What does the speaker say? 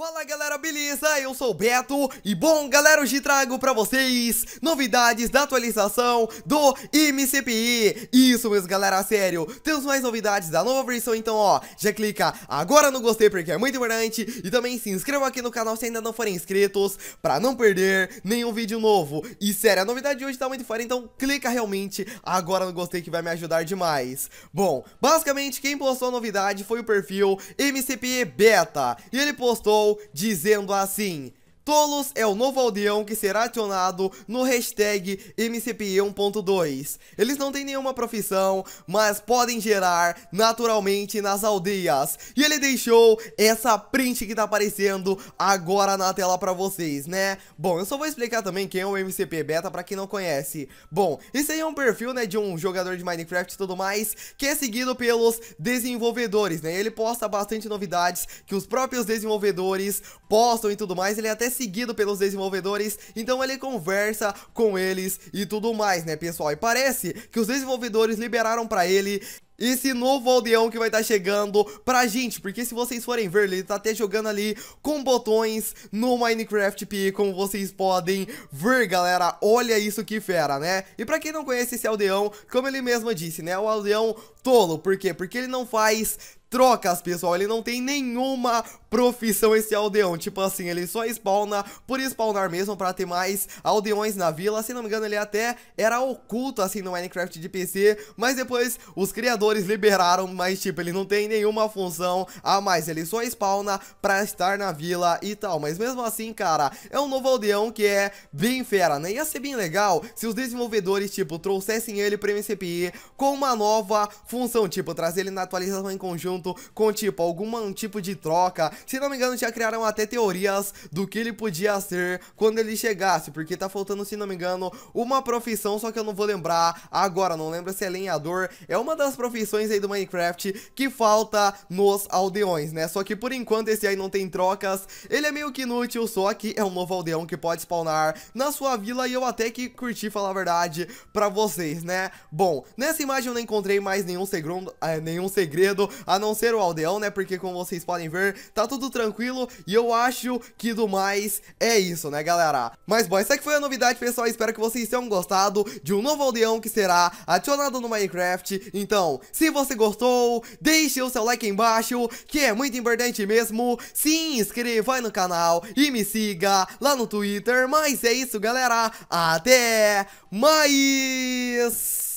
Fala galera, beleza? Eu sou o Beto e bom galera, hoje trago pra vocês novidades da atualização do MCPE. Isso mesmo galera, sério, temos mais novidades da nova versão, então ó, já clica agora no gostei porque é muito importante E também se inscreva aqui no canal se ainda não forem inscritos pra não perder nenhum vídeo novo E sério, a novidade de hoje tá muito fora, então clica realmente agora no gostei que vai me ajudar demais Bom, basicamente quem postou a novidade foi o perfil MCPE Beta E ele postou dizendo assim: Tolos é o novo aldeão que será acionado no hashtag MCP 1.2. Eles não têm nenhuma profissão, mas podem gerar naturalmente nas aldeias. E ele deixou essa print que tá aparecendo agora na tela pra vocês, né? Bom, eu só vou explicar também quem é o MCP Beta pra quem não conhece. Bom, esse aí é um perfil, né, de um jogador de Minecraft e tudo mais, que é seguido pelos desenvolvedores, né? Ele posta bastante novidades que os próprios desenvolvedores postam e tudo mais. Ele é até perseguido pelos desenvolvedores, então ele conversa com eles e tudo mais, né, pessoal? E parece que os desenvolvedores liberaram para ele esse novo aldeão que vai estar tá chegando pra gente, porque se vocês forem ver, ele tá até jogando ali com botões no Minecraft P, como vocês podem ver, galera, olha isso que fera, né? E pra quem não conhece esse aldeão, como ele mesmo disse, né, o aldeão tolo, por quê? Porque ele não faz trocas, pessoal. Ele não tem nenhuma profissão esse aldeão. Tipo assim, ele só spawna por spawnar mesmo pra ter mais aldeões na vila. Se não me engano, ele até era oculto assim no Minecraft de PC. Mas depois os criadores liberaram, mas tipo, ele não tem nenhuma função a mais. Ele só spawna pra estar na vila e tal. Mas mesmo assim, cara, é um novo aldeão que é bem fera, né? Ia ser bem legal se os desenvolvedores, tipo, trouxessem ele pro MCPE com uma nova função. Tipo, trazer ele na atualização em conjunto junto com, tipo, algum tipo de troca. Se não me engano, já criaram até teorias do que ele podia ser quando ele chegasse, porque tá faltando, se não me engano, uma profissão, só que eu não vou lembrar agora, não lembro se é lenhador. É uma das profissões aí do Minecraft que falta nos aldeões, né? Só que por enquanto esse aí não tem trocas, ele é meio que inútil, só que é um novo aldeão que pode spawnar na sua vila e eu até que curti falar a verdade pra vocês, né? Bom, nessa imagem eu não encontrei mais nenhum segredo, eh, nenhum segredo a não não ser o aldeão, né? Porque como vocês podem ver, tá tudo tranquilo e eu acho que do mais é isso, né, galera? Mas bom, essa aqui foi a novidade, pessoal. Espero que vocês tenham gostado de um novo aldeão que será adicionado no Minecraft. Então, se você gostou, deixe o seu like aí embaixo, que é muito importante mesmo. Se inscreva aí no canal e me siga lá no Twitter. Mas é isso, galera. Até mais!